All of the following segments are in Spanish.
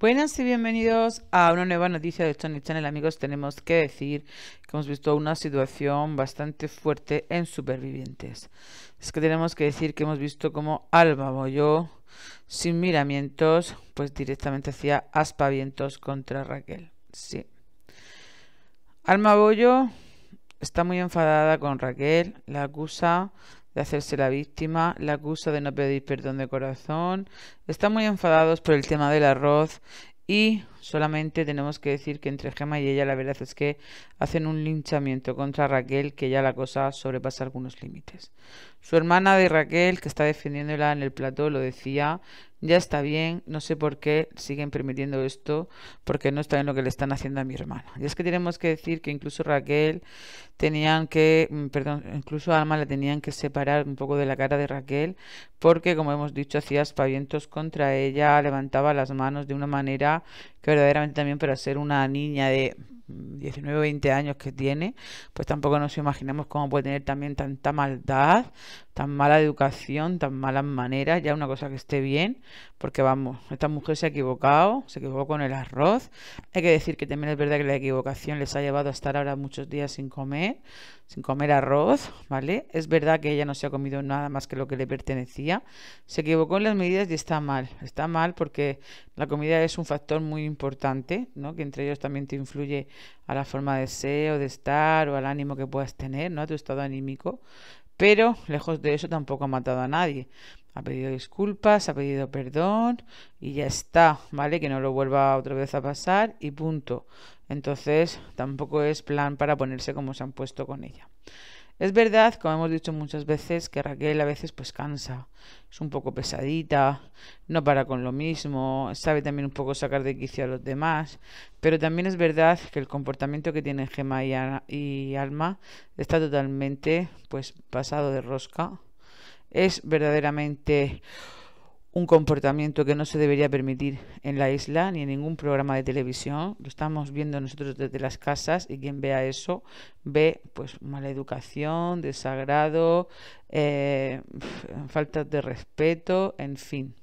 Buenas y bienvenidos a una nueva noticia de Tony Channel. Amigos, tenemos que decir que hemos visto una situación bastante fuerte en Supervivientes. Es que tenemos que decir que hemos visto como Alba Boyo, sin miramientos, pues directamente hacía aspavientos contra Raquel. Sí. Alma Boyo está muy enfadada con Raquel, la acusa de hacerse la víctima, la acusa de no pedir perdón de corazón, están muy enfadados por el tema del arroz y solamente tenemos que decir que entre Gemma y ella la verdad es que hacen un linchamiento contra Raquel que ya la cosa sobrepasa algunos límites. Su hermana de Raquel, que está defendiéndola en el plató, lo decía, ya está bien, no sé por qué siguen permitiendo esto, porque no está bien lo que le están haciendo a mi hermana. Y es que tenemos que decir que incluso Raquel tenían que, mm, perdón, incluso Alma la tenían que separar un poco de la cara de Raquel, porque como hemos dicho, hacía espavientos contra ella, levantaba las manos de una manera que verdaderamente también para ser una niña de 19, 20 años que tiene, pues tampoco nos imaginamos cómo puede tener también tanta maldad, tan mala educación, tan malas maneras, ya una cosa que esté bien, porque vamos, esta mujer se ha equivocado, se equivocó con el arroz, hay que decir que también es verdad que la equivocación les ha llevado a estar ahora muchos días sin comer, sin comer arroz, ¿vale? Es verdad que ella no se ha comido nada más que lo que le pertenecía, se equivocó en las medidas y está mal, está mal porque la comida es un factor muy importante, ¿no? Que entre ellos también te influye a la forma de ser o de estar o al ánimo que puedas tener, ¿no? A tu estado anímico. Pero lejos de eso tampoco ha matado a nadie. Ha pedido disculpas, ha pedido perdón y ya está, ¿vale? Que no lo vuelva otra vez a pasar y punto. Entonces tampoco es plan para ponerse como se han puesto con ella. Es verdad, como hemos dicho muchas veces, que Raquel a veces pues cansa, es un poco pesadita, no para con lo mismo, sabe también un poco sacar de quicio a los demás, pero también es verdad que el comportamiento que tiene Gemma y, y Alma está totalmente pues pasado de rosca. Es verdaderamente un comportamiento que no se debería permitir en la isla ni en ningún programa de televisión. Lo estamos viendo nosotros desde las casas y quien vea eso ve pues mala educación, desagrado, eh, falta de respeto, en fin.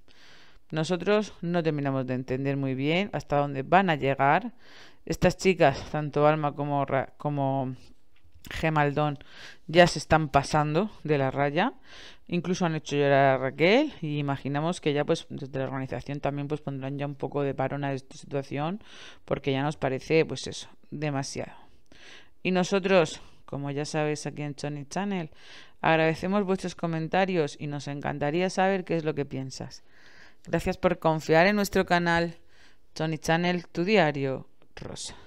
Nosotros no terminamos de entender muy bien hasta dónde van a llegar estas chicas, tanto Alma como, como Gemaldón ya se están pasando de la raya. Incluso han hecho llorar a Raquel y imaginamos que ya pues desde la organización también pues pondrán ya un poco de parón a esta situación porque ya nos parece pues eso, demasiado. Y nosotros, como ya sabéis aquí en Tony Channel, agradecemos vuestros comentarios y nos encantaría saber qué es lo que piensas. Gracias por confiar en nuestro canal Tony Channel, tu diario rosa.